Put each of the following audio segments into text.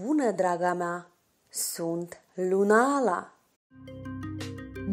Bună, draga mea! Sunt Lunala!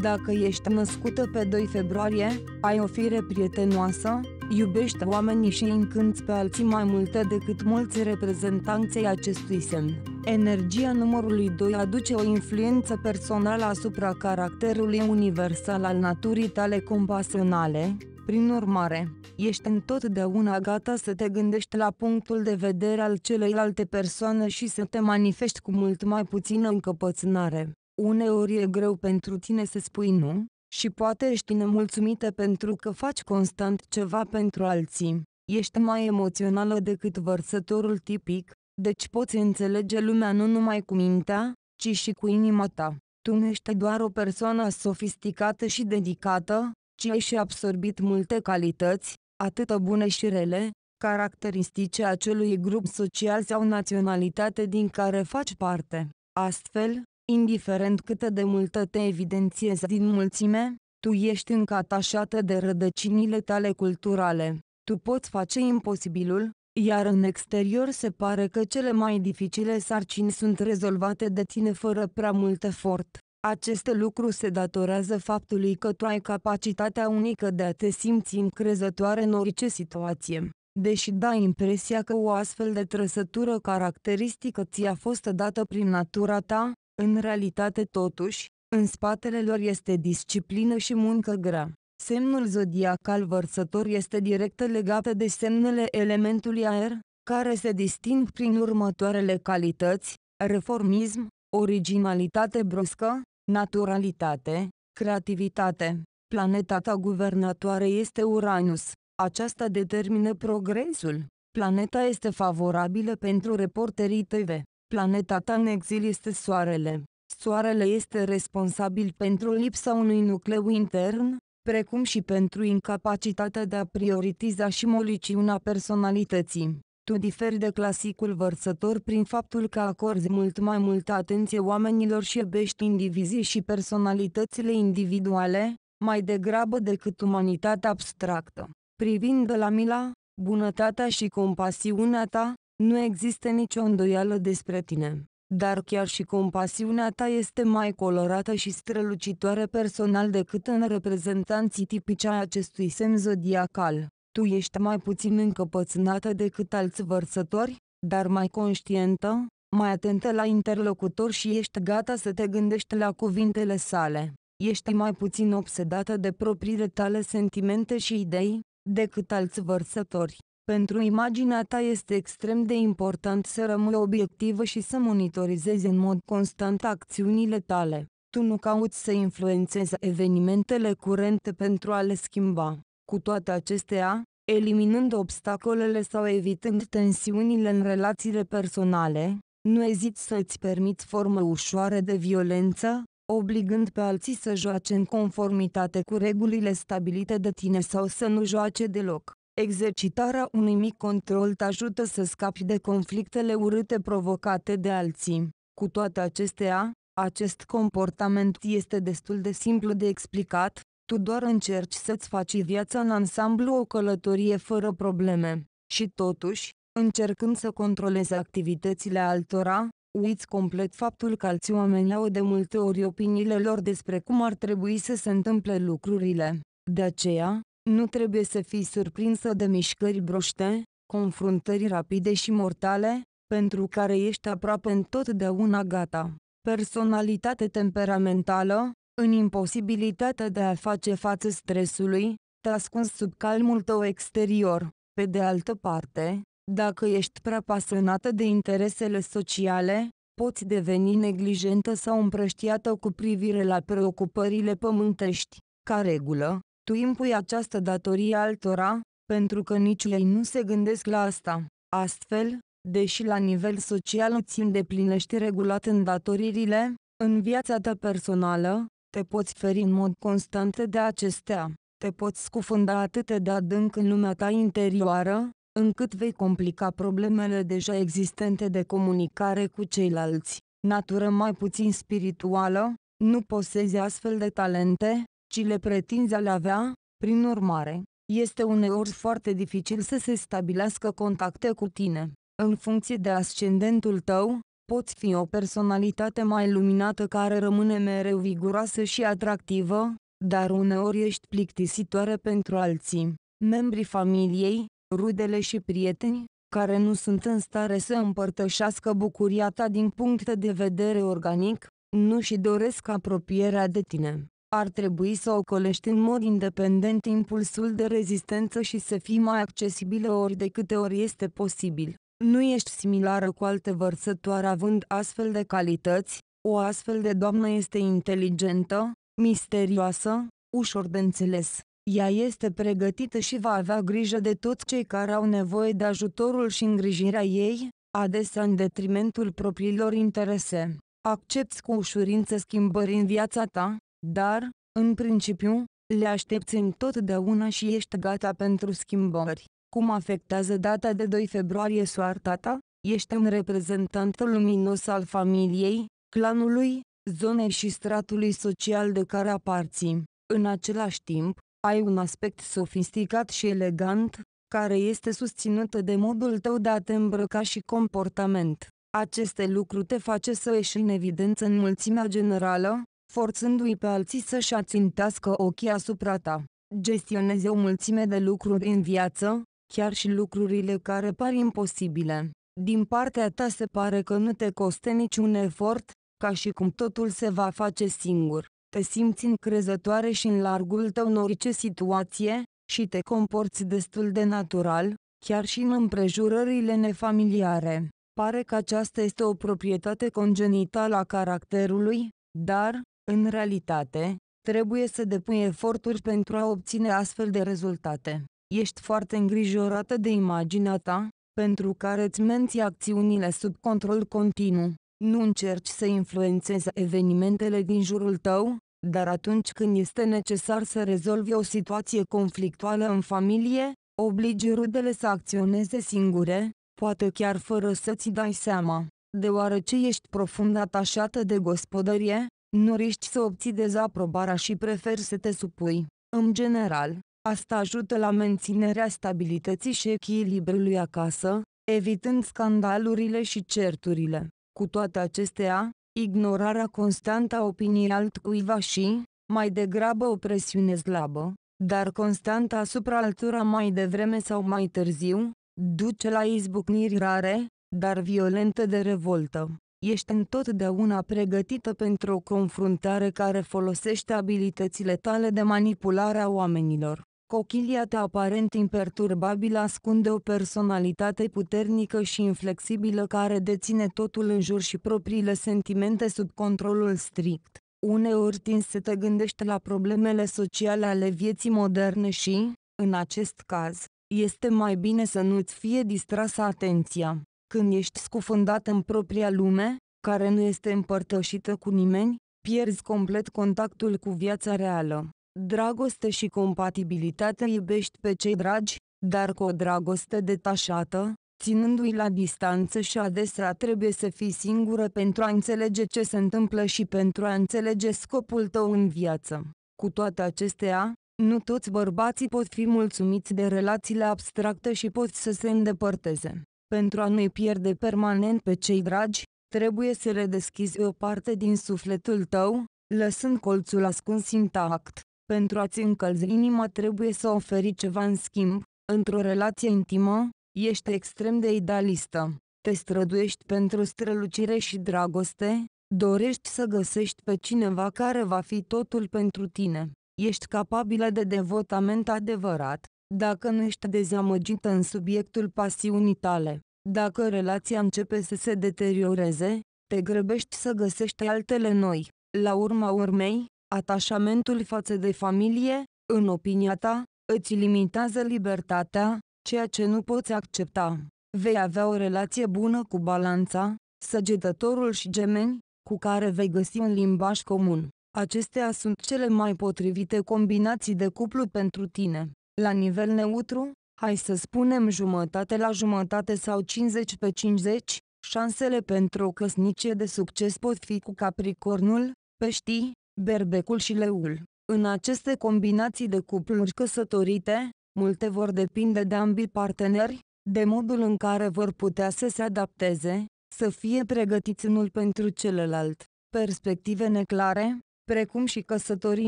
Dacă ești născută pe 2 februarie, ai o fire prietenoasă, iubești oamenii și încânți pe alții mai multe decât mulți reprezentanței acestui semn. Energia numărului 2 aduce o influență personală asupra caracterului universal al naturii tale compasionale, prin urmare, ești întotdeauna gata să te gândești la punctul de vedere al celeilalte persoane și să te manifesti cu mult mai puțină încăpățânare. Uneori e greu pentru tine să spui nu, și poate ești nemulțumită pentru că faci constant ceva pentru alții. Ești mai emoțională decât vărsătorul tipic, deci poți înțelege lumea nu numai cu mintea, ci și cu inima ta. Tu nu ești doar o persoană sofisticată și dedicată, ci ai și absorbit multe calități, atât bune și rele, caracteristice acelui grup social sau naționalitate din care faci parte. Astfel, indiferent cât de multă te evidențiezi din mulțime, tu ești încă atașată de rădăcinile tale culturale. Tu poți face imposibilul, iar în exterior se pare că cele mai dificile sarcini sunt rezolvate de tine fără prea mult efort. Acest lucru se datorează faptului că tu ai capacitatea unică de a te simți încrezătoare în orice situație. Deși dai impresia că o astfel de trăsătură caracteristică ți-a fost dată prin natura ta, în realitate totuși, în spatele lor este disciplină și muncă grea. Semnul zodiacal vărsător este direct legat de semnele elementului aer, care se disting prin următoarele calități, reformism, originalitate bruscă, naturalitate, creativitate. Planeta ta guvernatoare este Uranus. Aceasta determină progresul. Planeta este favorabilă pentru reporterii TV. Planeta ta în exil este Soarele. Soarele este responsabil pentru lipsa unui nucleu intern, precum și pentru incapacitatea de a prioritiza și moliciuna personalității. Tu diferi de clasicul vărsător prin faptul că acorzi mult mai multă atenție oamenilor și iubești indivizii și personalitățile individuale, mai degrabă decât umanitatea abstractă. Privind de la mila, bunătatea și compasiunea ta, nu există nicio îndoială despre tine. Dar chiar și compasiunea ta este mai colorată și strălucitoare personal decât în reprezentanții tipici ai acestui semn zodiacal. Tu ești mai puțin încăpățânată decât alți vărsători, dar mai conștientă, mai atentă la interlocutor și ești gata să te gândești la cuvintele sale. Ești mai puțin obsedată de propriile tale sentimente și idei, decât alți vărsători. Pentru imaginea ta este extrem de important să rămâi obiectivă și să monitorizezi în mod constant acțiunile tale. Tu nu cauți să influențezi evenimentele curente pentru a le schimba. Cu toate acestea, eliminând obstacolele sau evitând tensiunile în relațiile personale, nu ezit să-ți permiți forme ușoare de violență, obligând pe alții să joace în conformitate cu regulile stabilite de tine sau să nu joace deloc. Exercitarea unui mic control te ajută să scapi de conflictele urâte provocate de alții. Cu toate acestea, acest comportament este destul de simplu de explicat, tu doar încerci să-ți faci viața în ansamblu o călătorie fără probleme. Și totuși, încercând să controlezi activitățile altora, uiți complet faptul că alți oameni au de multe ori opiniile lor despre cum ar trebui să se întâmple lucrurile. De aceea, nu trebuie să fii surprinsă de mișcări broște, confruntări rapide și mortale, pentru care ești aproape întotdeauna gata. Personalitate temperamentală în imposibilitatea de a face față stresului, te ascunzi sub calmul tău exterior. Pe de altă parte, dacă ești prea pasionată de interesele sociale, poți deveni neglijentă sau împrăștiată cu privire la preocupările pământești. Ca regulă, tu impui această datorie altora, pentru că nici ei nu se gândesc la asta. Astfel, deși la nivel social îți îndeplinești regulat îndatoririle, în viața ta personală, te poți feri în mod constant de acestea, te poți scufunda atât de adânc în lumea ta interioară, încât vei complica problemele deja existente de comunicare cu ceilalți. Natură mai puțin spirituală, nu posezi astfel de talente, ci le pretinzi a le avea, prin urmare, este uneori foarte dificil să se stabilească contacte cu tine. În funcție de ascendentul tău, poți fi o personalitate mai luminată care rămâne mereu viguroasă și atractivă, dar uneori ești plictisitoare pentru alții, membrii familiei, rudele și prieteni, care nu sunt în stare să împărtășească bucuria ta din punct de vedere organic, nu și doresc apropierea de tine. Ar trebui să ocolești în mod independent impulsul de rezistență și să fii mai accesibilă ori de câte ori este posibil nu ești similară cu alte vărsătoare având astfel de calități, o astfel de doamnă este inteligentă, misterioasă, ușor de înțeles. Ea este pregătită și va avea grijă de toți cei care au nevoie de ajutorul și îngrijirea ei, adesea în detrimentul propriilor interese. Accepți cu ușurință schimbări în viața ta, dar, în principiu, le aștepți întotdeauna și ești gata pentru schimbări. Cum afectează data de 2 februarie soarta ta? Ești un reprezentant luminos al familiei, clanului, zonei și stratului social de care aparții. În același timp, ai un aspect sofisticat și elegant, care este susținută de modul tău de a te îmbrăca și comportament. Aceste lucruri te face să ieși în evidență în mulțimea generală, forțându-i pe alții să-și ațintească ochii asupra ta. Gestionezi o mulțime de lucruri în viață, chiar și lucrurile care par imposibile. Din partea ta se pare că nu te costă niciun efort, ca și cum totul se va face singur. Te simți încrezătoare și în largul tău în orice situație, și te comporți destul de natural, chiar și în împrejurările nefamiliare. Pare că aceasta este o proprietate congenitală a caracterului, dar, în realitate, trebuie să depui eforturi pentru a obține astfel de rezultate. Ești foarte îngrijorată de imaginea ta, pentru care îți menții acțiunile sub control continuu. Nu încerci să influențezi evenimentele din jurul tău, dar atunci când este necesar să rezolvi o situație conflictuală în familie, obligi rudele să acționeze singure, poate chiar fără să-ți dai seama. Deoarece ești profund atașată de gospodărie, nu riști să obții dezaprobarea și preferi să te supui. În general, Asta ajută la menținerea stabilității și echilibrului acasă, evitând scandalurile și certurile. Cu toate acestea, ignorarea constantă a opiniei altcuiva și, mai degrabă o presiune slabă, dar constantă asupra altora mai devreme sau mai târziu, duce la izbucniri rare, dar violente de revoltă. Ești întotdeauna pregătită pentru o confruntare care folosește abilitățile tale de manipulare a oamenilor. Cochilia ta aparent imperturbabil ascunde o personalitate puternică și inflexibilă care deține totul în jur și propriile sentimente sub controlul strict. Uneori tin să te gândești la problemele sociale ale vieții moderne și, în acest caz, este mai bine să nu-ți fie distrasă atenția. Când ești scufundat în propria lume, care nu este împărtășită cu nimeni, pierzi complet contactul cu viața reală dragoste și compatibilitate iubești pe cei dragi, dar cu o dragoste detașată, ținându-i la distanță și adesea trebuie să fii singură pentru a înțelege ce se întâmplă și pentru a înțelege scopul tău în viață. Cu toate acestea, nu toți bărbații pot fi mulțumiți de relațiile abstracte și pot să se îndepărteze. Pentru a nu-i pierde permanent pe cei dragi, trebuie să redeschizi o parte din sufletul tău, lăsând colțul ascuns intact. Pentru a-ți încălzi inima trebuie să oferi ceva în schimb, într-o relație intimă, ești extrem de idealistă, te străduiești pentru strălucire și dragoste, dorești să găsești pe cineva care va fi totul pentru tine, ești capabilă de devotament adevărat, dacă nu ești dezamăgită în subiectul pasiunii tale, dacă relația începe să se deterioreze, te grăbești să găsești altele noi. La urma urmei, Atașamentul față de familie, în opinia ta, îți limitează libertatea, ceea ce nu poți accepta. Vei avea o relație bună cu balanța, săgetătorul și gemeni, cu care vei găsi un limbaj comun. Acestea sunt cele mai potrivite combinații de cuplu pentru tine. La nivel neutru, hai să spunem jumătate la jumătate sau 50 pe 50, șansele pentru o căsnicie de succes pot fi cu Capricornul, Peștii, berbecul și leul. În aceste combinații de cupluri căsătorite, multe vor depinde de ambii parteneri, de modul în care vor putea să se adapteze, să fie pregătiți unul pentru celălalt. Perspective neclare, precum și căsătorii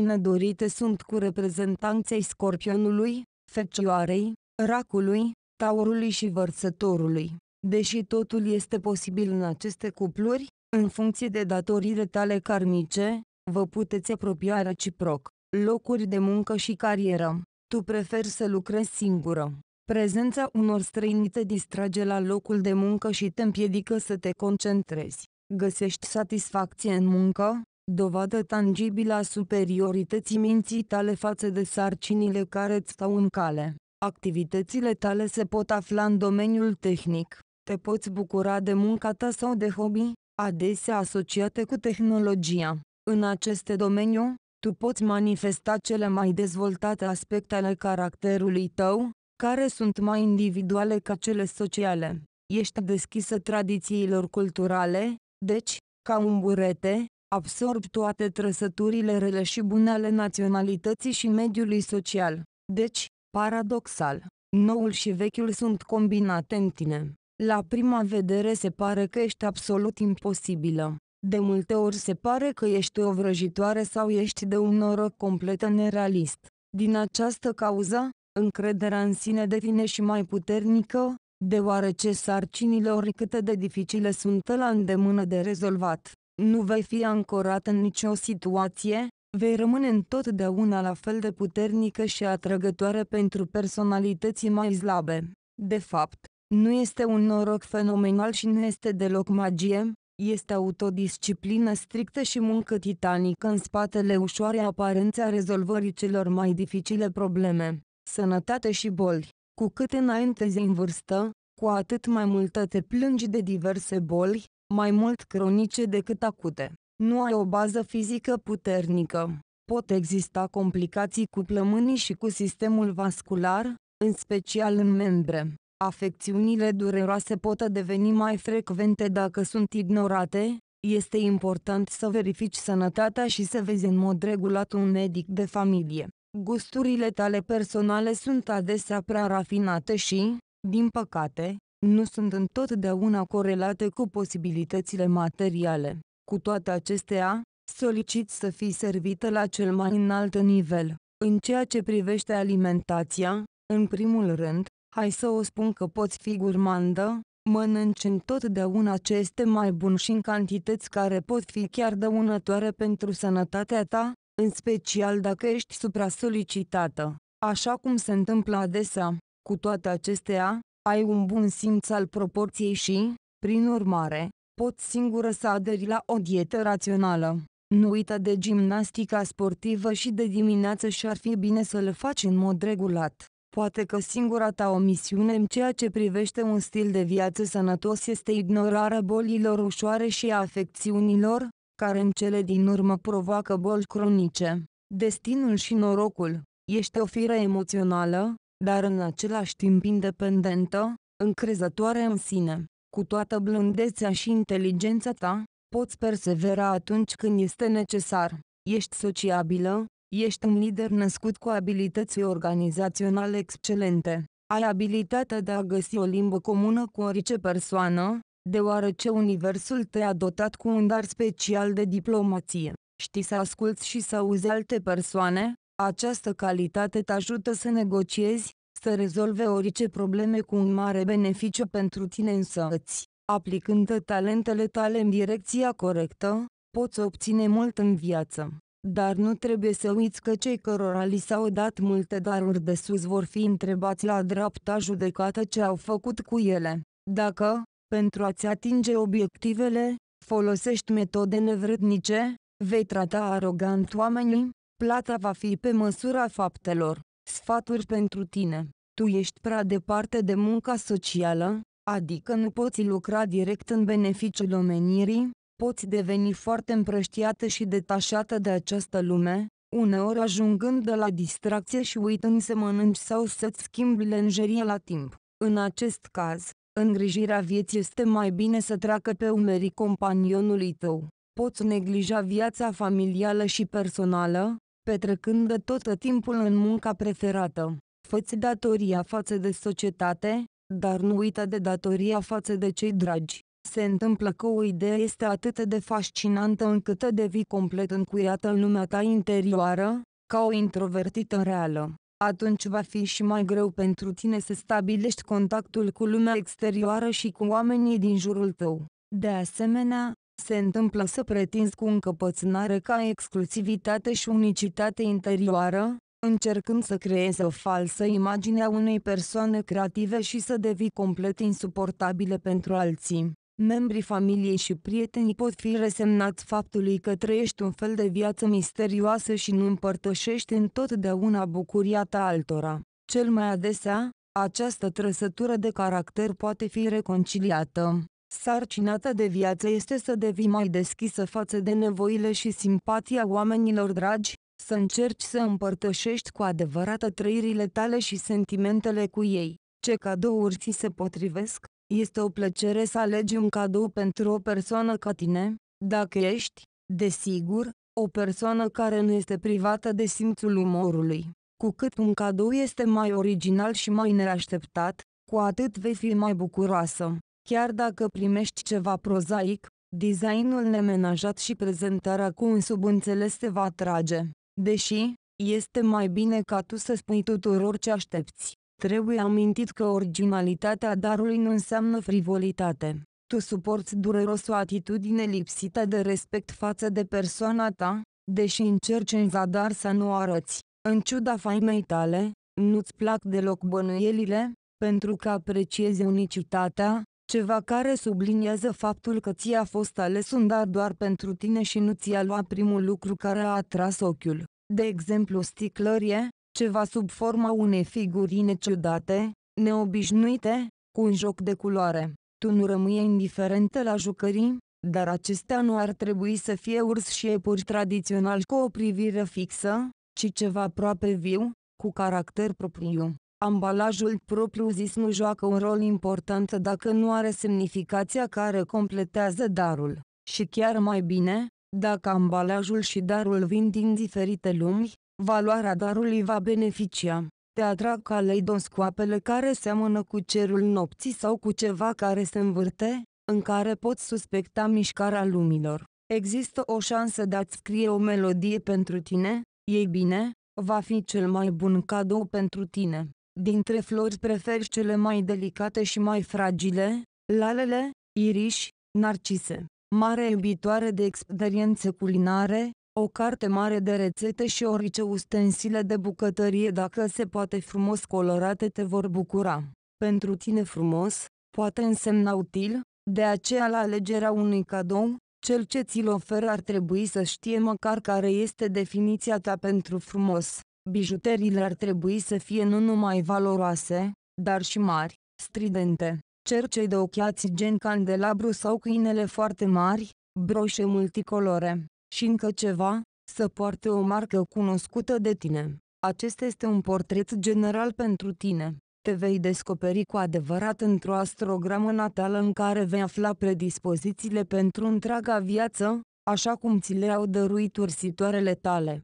nedorite sunt cu reprezentanței scorpionului, fecioarei, racului, taurului și vărsătorului. Deși totul este posibil în aceste cupluri, în funcție de datoriile tale karmice, Vă puteți apropia reciproc. Locuri de muncă și carieră. Tu preferi să lucrezi singură. Prezența unor străini te distrage la locul de muncă și te împiedică să te concentrezi. Găsești satisfacție în muncă, dovadă tangibilă a superiorității minții tale față de sarcinile care îți stau în cale. Activitățile tale se pot afla în domeniul tehnic. Te poți bucura de munca ta sau de hobby, adesea asociate cu tehnologia. În aceste domeniu, tu poți manifesta cele mai dezvoltate aspecte ale caracterului tău, care sunt mai individuale ca cele sociale. Ești deschisă tradițiilor culturale, deci, ca un burete, absorbi toate trăsăturile rele și bune ale naționalității și mediului social. Deci, paradoxal, noul și vechiul sunt combinate în tine. La prima vedere se pare că ești absolut imposibilă. De multe ori se pare că ești o vrăjitoare sau ești de un noroc complet nerealist. Din această cauză, încrederea în sine devine și mai puternică, deoarece sarcinile oricâte de dificile sunt la îndemână de rezolvat. Nu vei fi ancorat în nicio situație, vei rămâne întotdeauna la fel de puternică și atrăgătoare pentru personalității mai slabe. De fapt, nu este un noroc fenomenal și nu este deloc magie, este autodisciplină strictă și muncă titanică în spatele ușoare aparența rezolvării celor mai dificile probleme, sănătate și boli. Cu cât înaintezi în vârstă, cu atât mai multă te plângi de diverse boli, mai mult cronice decât acute. Nu ai o bază fizică puternică. Pot exista complicații cu plămânii și cu sistemul vascular, în special în membre. Afecțiunile dureroase pot deveni mai frecvente dacă sunt ignorate, este important să verifici sănătatea și să vezi în mod regulat un medic de familie. Gusturile tale personale sunt adesea prea rafinate și, din păcate, nu sunt întotdeauna corelate cu posibilitățile materiale. Cu toate acestea, solicit să fii servită la cel mai înalt nivel. În ceea ce privește alimentația, în primul rând, Hai să o spun că poți fi gurmandă, mănânci întotdeauna ce este mai bun și în cantități care pot fi chiar dăunătoare pentru sănătatea ta, în special dacă ești supra-solicitată. Așa cum se întâmplă adesea, cu toate acestea, ai un bun simț al proporției și, prin urmare, poți singură să aderi la o dietă rațională. Nu uita de gimnastica sportivă și de dimineață și ar fi bine să le faci în mod regulat. Poate că singura ta omisiune în ceea ce privește un stil de viață sănătos este ignorarea bolilor ușoare și a afecțiunilor, care în cele din urmă provoacă boli cronice. Destinul și norocul. Ești o fire emoțională, dar în același timp independentă, încrezătoare în sine. Cu toată blândețea și inteligența ta, poți persevera atunci când este necesar. Ești sociabilă, Ești un lider născut cu abilități organizaționale excelente. Ai abilitatea de a găsi o limbă comună cu orice persoană, deoarece universul te-a dotat cu un dar special de diplomație. Știi să asculți și să auzi alte persoane, această calitate te ajută să negociezi, să rezolve orice probleme cu un mare beneficiu pentru tine însăți. Aplicând talentele tale în direcția corectă, poți obține mult în viață. Dar nu trebuie să uiți că cei cărora li s-au dat multe daruri de sus vor fi întrebați la dreapta judecată ce au făcut cu ele. Dacă, pentru a-ți atinge obiectivele, folosești metode nevrednice, vei trata arogant oamenii, plata va fi pe măsura faptelor. Sfaturi pentru tine. Tu ești prea departe de munca socială, adică nu poți lucra direct în beneficiul omenirii, poți deveni foarte împrăștiată și detașată de această lume, uneori ajungând de la distracție și uitând să mănânci sau să-ți schimbi lenjerie la timp. În acest caz, îngrijirea vieții este mai bine să treacă pe umerii companionului tău. Poți neglija viața familială și personală, petrecând de tot timpul în munca preferată. Fă-ți datoria față de societate, dar nu uita de datoria față de cei dragi se întâmplă că o idee este atât de fascinantă încât devii complet încuiată în lumea ta interioară, ca o introvertită reală. Atunci va fi și mai greu pentru tine să stabilești contactul cu lumea exterioară și cu oamenii din jurul tău. De asemenea, se întâmplă să pretinzi cu încăpățânare ca exclusivitate și unicitate interioară, încercând să creezi o falsă imagine a unei persoane creative și să devii complet insuportabile pentru alții. Membrii familiei și prietenii pot fi resemnați faptului că trăiești un fel de viață misterioasă și nu împărtășești întotdeauna bucuria ta altora. Cel mai adesea, această trăsătură de caracter poate fi reconciliată. Sarcina ta de viață este să devii mai deschisă față de nevoile și simpatia oamenilor dragi, să încerci să împărtășești cu adevărat trăirile tale și sentimentele cu ei. Ce cadouri ți se potrivesc? Este o plăcere să alegi un cadou pentru o persoană ca tine, dacă ești, desigur, o persoană care nu este privată de simțul umorului. Cu cât un cadou este mai original și mai neașteptat, cu atât vei fi mai bucuroasă. Chiar dacă primești ceva prozaic, designul nemenajat și prezentarea cu un subînțeles te va atrage. Deși, este mai bine ca tu să spui tuturor ce aștepți. Trebuie amintit că originalitatea darului nu înseamnă frivolitate. Tu suporți dureros o atitudine lipsită de respect față de persoana ta, deși încerci în zadar să nu arăți. În ciuda faimei tale, nu-ți plac deloc bănuielile, pentru că apreciezi unicitatea, ceva care subliniază faptul că ți-a fost ales un dar doar pentru tine și nu ți-a luat primul lucru care a atras ochiul, de exemplu sticlărie, ceva sub forma unei figurine ciudate, neobișnuite, cu un joc de culoare. Tu nu rămâi indiferentă la jucării, dar acestea nu ar trebui să fie urs și epuri tradițional cu o privire fixă, ci ceva aproape viu, cu caracter propriu. Ambalajul propriu zis nu joacă un rol important dacă nu are semnificația care completează darul. Și chiar mai bine, dacă ambalajul și darul vin din diferite lumi, valoarea darului va beneficia. Te atrag caleidos cu care seamănă cu cerul nopții sau cu ceva care se învârte, în care poți suspecta mișcarea lumilor. Există o șansă de a-ți scrie o melodie pentru tine? Ei bine, va fi cel mai bun cadou pentru tine. Dintre flori preferi cele mai delicate și mai fragile? Lalele, iriși, narcise. Mare iubitoare de experiențe culinare, o carte mare de rețete și orice ustensile de bucătărie dacă se poate frumos colorate te vor bucura. Pentru tine frumos, poate însemna util, de aceea la alegerea unui cadou, cel ce ți-l oferă ar trebui să știe măcar care este definiția ta pentru frumos. Bijuteriile ar trebui să fie nu numai valoroase, dar și mari, stridente. Cercei de ochiați gen candelabru sau câinele foarte mari, broșe multicolore și încă ceva, să poarte o marcă cunoscută de tine. Acesta este un portret general pentru tine. Te vei descoperi cu adevărat într-o astrogramă natală în care vei afla predispozițiile pentru întreaga viață, așa cum ți le-au dăruit ursitoarele tale.